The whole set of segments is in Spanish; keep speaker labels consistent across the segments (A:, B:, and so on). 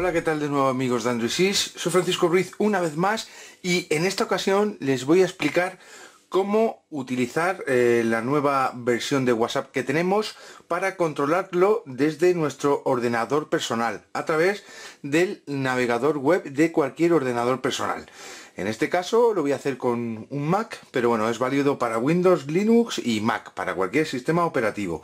A: Hola, ¿qué tal de nuevo amigos de Android Soy Francisco Ruiz una vez más y en esta ocasión les voy a explicar cómo utilizar eh, la nueva versión de WhatsApp que tenemos para controlarlo desde nuestro ordenador personal a través del navegador web de cualquier ordenador personal. En este caso lo voy a hacer con un Mac, pero bueno, es válido para Windows, Linux y Mac, para cualquier sistema operativo.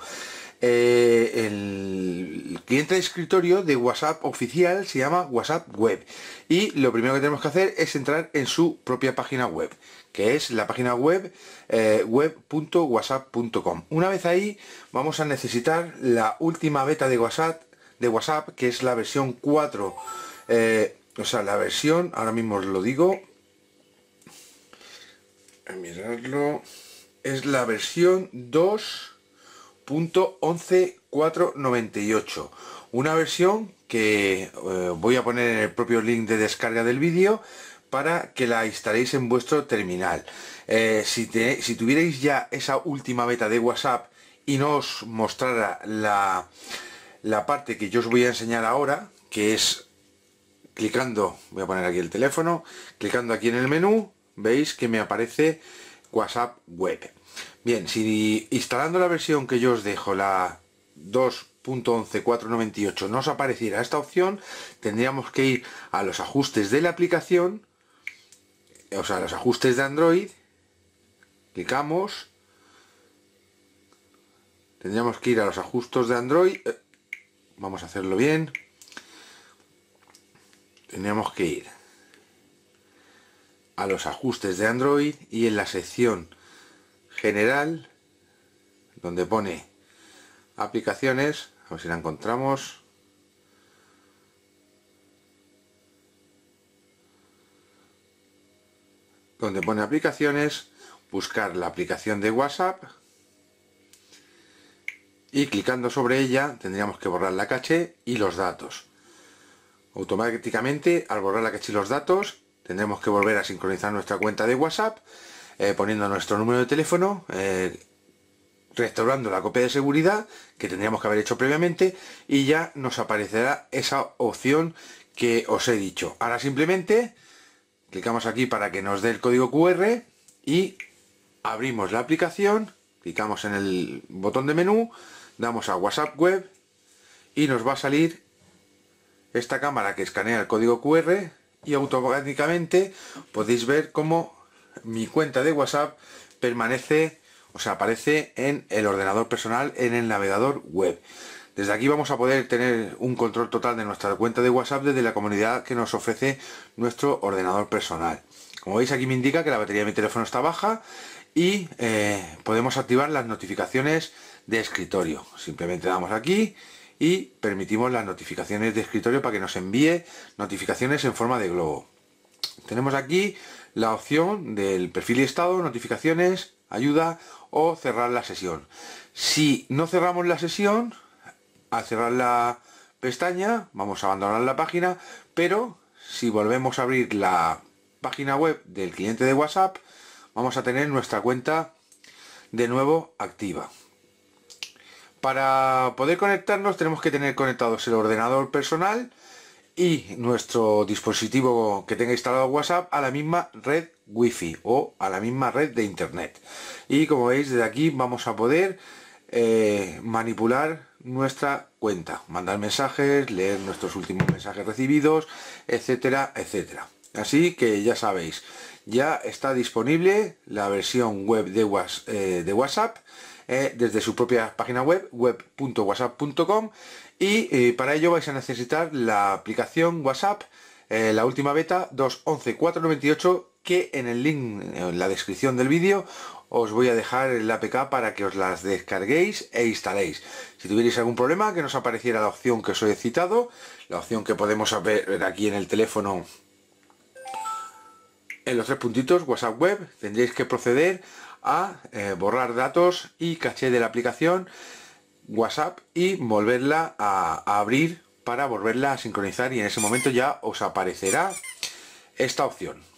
A: Eh, el cliente de escritorio de WhatsApp oficial se llama WhatsApp Web y lo primero que tenemos que hacer es entrar en su propia página web, que es la página web eh, web.whatsapp.com. Una vez ahí vamos a necesitar la última beta de WhatsApp, de WhatsApp que es la versión 4. Eh, o sea, la versión, ahora mismo os lo digo, mirarlo, es la versión 2.11498. Una versión que eh, voy a poner en el propio link de descarga del vídeo para que la instaléis en vuestro terminal. Eh, si, tuvierais ya esa última beta de WhatsApp y no os mostrara la, la parte que yo os voy a enseñar ahora, que es clicando, voy a poner aquí el teléfono, clicando aquí en el menú, veis que me aparece WhatsApp Web. Bien, si instalando la versión que yo os dejo, la 2.11498, no os apareciera esta opción, tendríamos que ir a los ajustes de la aplicación, o sea, los ajustes de Android, clicamos, tendríamos que ir a los ajustes de Android, eh, vamos a hacerlo bien, tendríamos que ir a los ajustes de Android y en la sección general, donde pone aplicaciones, a ver si la encontramos, donde pone aplicaciones, buscar la aplicación de WhatsApp y clicando sobre ella tendríamos que borrar la caché y los datos. Automáticamente al borrar la caché y los datos tendremos que volver a sincronizar nuestra cuenta de WhatsApp eh, poniendo nuestro número de teléfono, eh, restaurando la copia de seguridad que tendríamos que haber hecho previamente y ya nos aparecerá esa opción que os he dicho. Ahora simplemente Clicamos aquí para que nos dé el código QR y abrimos la aplicación, clicamos en el botón de menú, damos a WhatsApp Web y nos va a salir esta cámara que escanea el código QR y automáticamente podéis ver cómo mi cuenta de WhatsApp permanece, o sea, aparece en el ordenador personal en el navegador web. Desde aquí vamos a poder tener un control total de nuestra cuenta de WhatsApp desde la comunidad que nos ofrece nuestro ordenador personal. Como veis aquí me indica que la batería de mi teléfono está baja y eh, podemos activar las notificaciones de escritorio. Simplemente damos aquí y permitimos las notificaciones de escritorio para que nos envíe notificaciones en forma de globo. Tenemos aquí la opción del perfil y estado, notificaciones, ayuda o cerrar la sesión. Si no cerramos la sesión, cerrar la pestaña, vamos a abandonar la página, pero si volvemos a abrir la página web del cliente de WhatsApp, vamos a tener nuestra cuenta de nuevo activa. Para poder conectarnos tenemos que tener conectados el ordenador personal y nuestro dispositivo que tenga instalado WhatsApp a la misma red wifi o a la misma red de internet y como veis desde aquí vamos a poder eh, manipular nuestra cuenta, mandar mensajes, leer nuestros últimos mensajes recibidos, etcétera, etcétera. Así que ya sabéis, ya está disponible la versión web de, eh, WhatsApp, eh, desde su propia página web, web.whatsapp.com y eh, para ello vais a necesitar la aplicación WhatsApp, la última beta 2.11.498 que en el link, en la descripción del vídeo, os voy a dejar el APK para que os las descarguéis e instaléis. Si tuvierais algún problema, que nos apareciera la opción que os he citado, la opción que podemos ver aquí en el teléfono en los tres puntitos WhatsApp web, tendréis que proceder a eh, borrar datos y caché de la aplicación WhatsApp y volverla a abrir para volverla a sincronizar y en ese momento ya os aparecerá esta opción.